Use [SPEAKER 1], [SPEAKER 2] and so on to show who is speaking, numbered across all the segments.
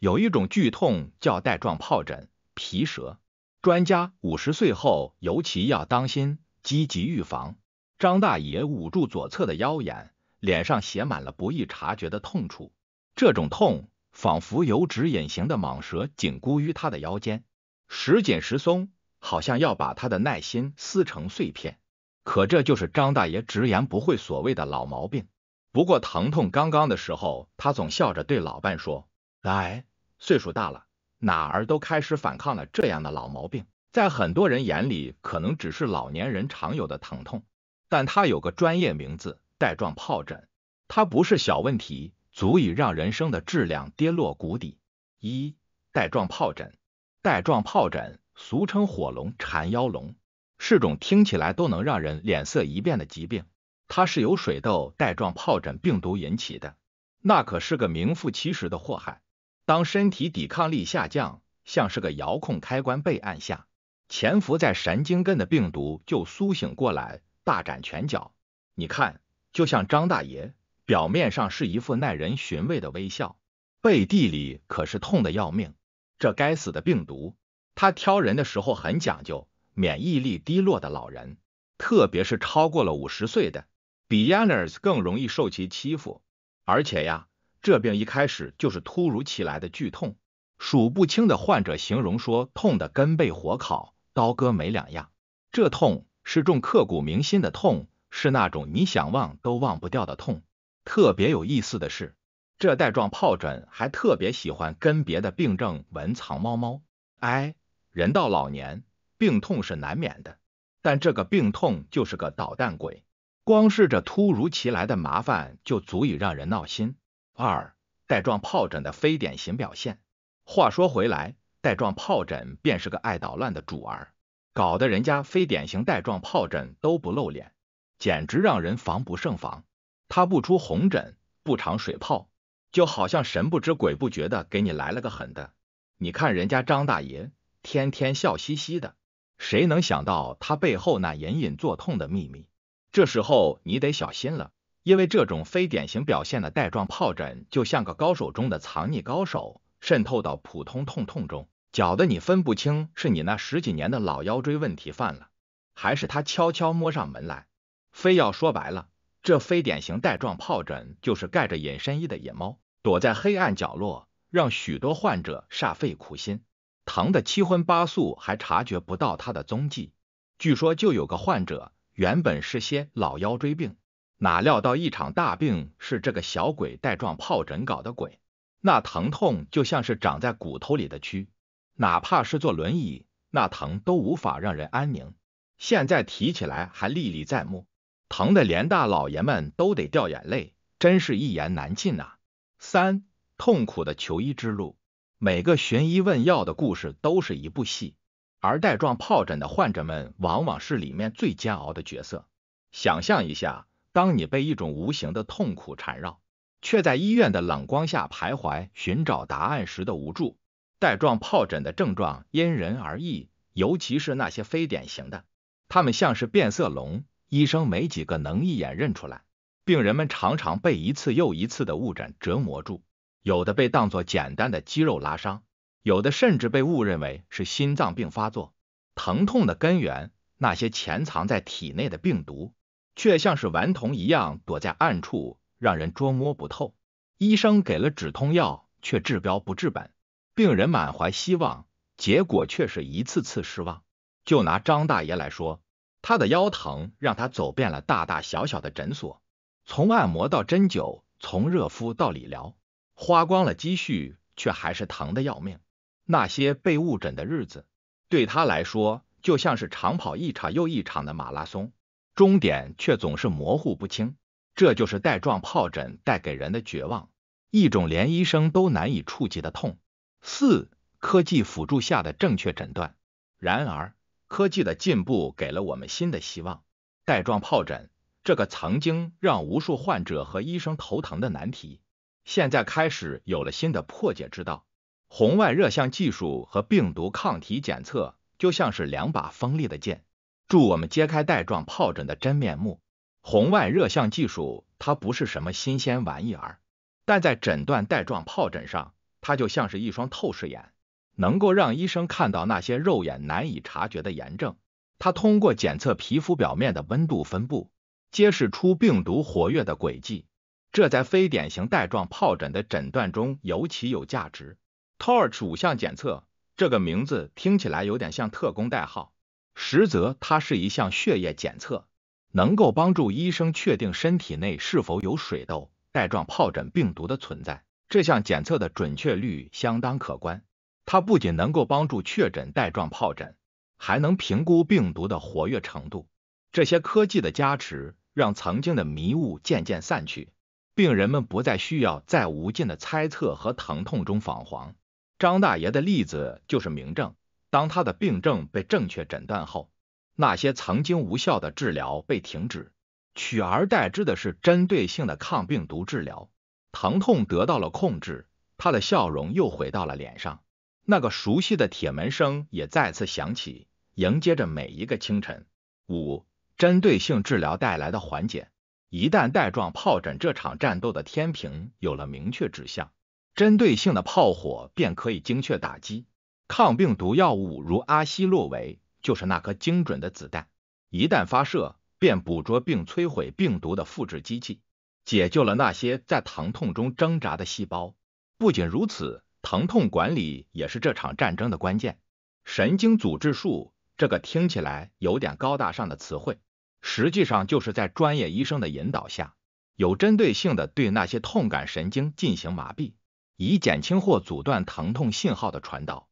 [SPEAKER 1] 有一种剧痛叫带状疱疹皮蛇，专家五十岁后尤其要当心，积极预防。张大爷捂住左侧的腰眼，脸上写满了不易察觉的痛楚。这种痛仿佛有只隐形的蟒蛇紧箍于他的腰间，时紧时松，好像要把他的耐心撕成碎片。可这就是张大爷直言不讳所谓的老毛病。不过疼痛刚刚的时候，他总笑着对老伴说：“来。”岁数大了，哪儿都开始反抗了。这样的老毛病，在很多人眼里可能只是老年人常有的疼痛，但它有个专业名字——带状疱疹。它不是小问题，足以让人生的质量跌落谷底。一、带状疱疹，带状疱疹俗称火龙缠腰龙，是种听起来都能让人脸色一变的疾病。它是由水痘带状疱疹病毒引起的，那可是个名副其实的祸害。当身体抵抗力下降，像是个遥控开关被按下，潜伏在神经根的病毒就苏醒过来，大展拳脚。你看，就像张大爷，表面上是一副耐人寻味的微笑，背地里可是痛得要命。这该死的病毒，他挑人的时候很讲究，免疫力低落的老人，特别是超过了五十岁的，比亚尔斯更容易受其欺负。而且呀。这病一开始就是突如其来的剧痛，数不清的患者形容说，痛的跟被火烤、刀割没两样。这痛是种刻骨铭心的痛，是那种你想忘都忘不掉的痛。特别有意思的是，这带状疱疹还特别喜欢跟别的病症纹藏猫猫。哎，人到老年，病痛是难免的，但这个病痛就是个捣蛋鬼，光是这突如其来的麻烦就足以让人闹心。二带状疱疹的非典型表现。话说回来，带状疱疹便是个爱捣乱的主儿，搞得人家非典型带状疱疹都不露脸，简直让人防不胜防。他不出红疹，不长水泡，就好像神不知鬼不觉的给你来了个狠的。你看人家张大爷，天天笑嘻嘻的，谁能想到他背后那隐隐作痛的秘密？这时候你得小心了。因为这种非典型表现的带状疱疹，就像个高手中的藏匿高手，渗透到普通痛痛中，搅得你分不清是你那十几年的老腰椎问题犯了，还是他悄悄摸上门来。非要说白了，这非典型带状疱疹就是盖着隐身衣的野猫，躲在黑暗角落，让许多患者煞费苦心，疼的七荤八素，还察觉不到他的踪迹。据说就有个患者，原本是些老腰椎病。哪料到一场大病是这个小鬼带状疱疹搞的鬼？那疼痛就像是长在骨头里的蛆，哪怕是坐轮椅，那疼都无法让人安宁。现在提起来还历历在目，疼的连大老爷们都得掉眼泪，真是一言难尽啊！三、痛苦的求医之路，每个寻医问药的故事都是一部戏，而带状疱疹的患者们往往是里面最煎熬的角色。想象一下。当你被一种无形的痛苦缠绕，却在医院的冷光下徘徊，寻找答案时的无助。带状疱疹的症状因人而异，尤其是那些非典型的，他们像是变色龙，医生没几个能一眼认出来。病人们常常被一次又一次的误诊折磨住，有的被当作简单的肌肉拉伤，有的甚至被误认为是心脏病发作。疼痛的根源，那些潜藏在体内的病毒。却像是顽童一样躲在暗处，让人捉摸不透。医生给了止痛药，却治标不治本。病人满怀希望，结果却是一次次失望。就拿张大爷来说，他的腰疼让他走遍了大大小小的诊所，从按摩到针灸，从热敷到理疗，花光了积蓄，却还是疼的要命。那些被误诊的日子，对他来说就像是长跑一场又一场的马拉松。终点却总是模糊不清，这就是带状疱疹带给人的绝望，一种连医生都难以触及的痛。四科技辅助下的正确诊断。然而，科技的进步给了我们新的希望。带状疱疹这个曾经让无数患者和医生头疼的难题，现在开始有了新的破解之道。红外热像技术和病毒抗体检测就像是两把锋利的剑。助我们揭开带状疱疹的真面目。红外热像技术，它不是什么新鲜玩意儿，但在诊断带状疱疹上，它就像是一双透视眼，能够让医生看到那些肉眼难以察觉的炎症。它通过检测皮肤表面的温度分布，揭示出病毒活跃的轨迹。这在非典型带状疱疹的诊断中尤其有价值。Torch 五项检测，这个名字听起来有点像特工代号。实则，它是一项血液检测，能够帮助医生确定身体内是否有水痘带状疱疹病毒的存在。这项检测的准确率相当可观，它不仅能够帮助确诊带状疱疹，还能评估病毒的活跃程度。这些科技的加持，让曾经的迷雾渐渐散去，病人们不再需要在无尽的猜测和疼痛中彷徨。张大爷的例子就是明证。当他的病症被正确诊断后，那些曾经无效的治疗被停止，取而代之的是针对性的抗病毒治疗。疼痛得到了控制，他的笑容又回到了脸上。那个熟悉的铁门声也再次响起，迎接着每一个清晨。五、针对性治疗带来的缓解。一旦带状疱疹这场战斗的天平有了明确指向，针对性的炮火便可以精确打击。抗病毒药物如阿昔洛韦就是那颗精准的子弹，一旦发射，便捕捉并摧毁病毒的复制机器，解救了那些在疼痛中挣扎的细胞。不仅如此，疼痛管理也是这场战争的关键。神经阻滞术这个听起来有点高大上的词汇，实际上就是在专业医生的引导下，有针对性的对那些痛感神经进行麻痹，以减轻或阻断疼痛信号的传导。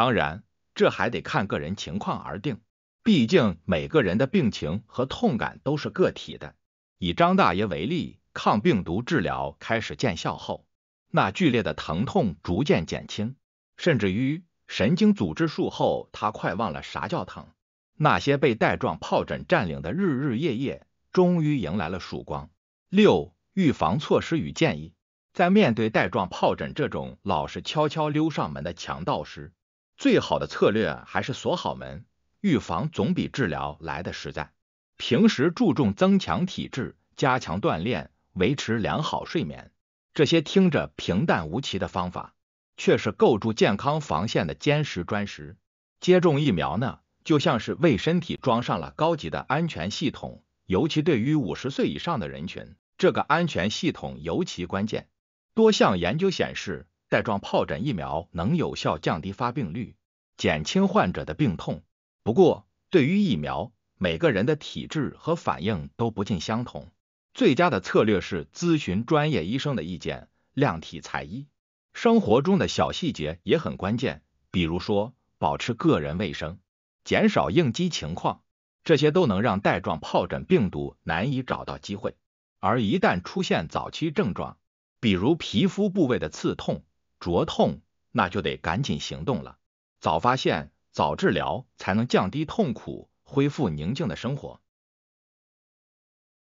[SPEAKER 1] 当然，这还得看个人情况而定。毕竟每个人的病情和痛感都是个体的。以张大爷为例，抗病毒治疗开始见效后，那剧烈的疼痛逐渐减轻，甚至于神经阻滞术后，他快忘了啥叫疼。那些被带状疱疹占领的日日夜夜，终于迎来了曙光。六、预防措施与建议。在面对带状疱疹这种老是悄悄溜上门的强盗时，最好的策略还是锁好门，预防总比治疗来的实在。平时注重增强体质，加强锻炼，维持良好睡眠，这些听着平淡无奇的方法，却是构筑健康防线的坚实砖石。接种疫苗呢，就像是为身体装上了高级的安全系统。尤其对于五十岁以上的人群，这个安全系统尤其关键。多项研究显示。带状疱疹疫苗能有效降低发病率，减轻患者的病痛。不过，对于疫苗，每个人的体质和反应都不尽相同。最佳的策略是咨询专业医生的意见，量体裁衣。生活中的小细节也很关键，比如说保持个人卫生，减少应激情况，这些都能让带状疱疹病毒难以找到机会。而一旦出现早期症状，比如皮肤部位的刺痛，灼痛，那就得赶紧行动了。早发现，早治疗，才能降低痛苦，恢复宁静的生活。